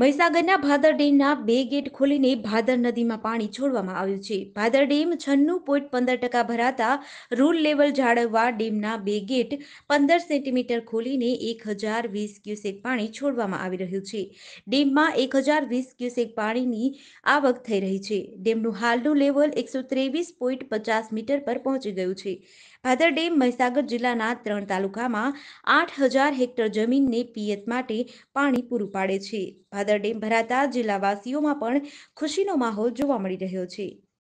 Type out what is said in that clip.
મહીસાગરના ભાદર ડેમના બે ગેટ ખોલીને ભાદર નદીમાં પાણી છોડવામાં આવ્યું છે ભાદર ડેમ છન્નું પોઈન્ટ પંદર ટકા ભરાતા રૂલ લેવલ જાળવવા ડેમના બે ગેટ પંદર સેન્ટીમીટર ખોલીને એક હજાર વીસ ક્યુસેક પાણી છોડવામાં આવી રહ્યું છે ડેમમાં એક હજાર વીસ ક્યુસેક પાણીની આવક થઈ રહી છે ડેમનું હાલનું લેવલ એકસો ત્રેવીસ પોઈન્ટ પચાસ મીટર પર પહોંચી ગયું છે ભાદર ડેમ મહીસાગર જિલ્લાના ત્રણ તાલુકામાં આઠ હજાર હેક્ટર જમીનને પિયત માટે પાણી પૂરું પાડે છે ભાદર દાદર ડેમ ભરાતા જિલ્લાવાસીઓમાં પણ ખુશીનો માહોલ જોવા મળી રહ્યો છે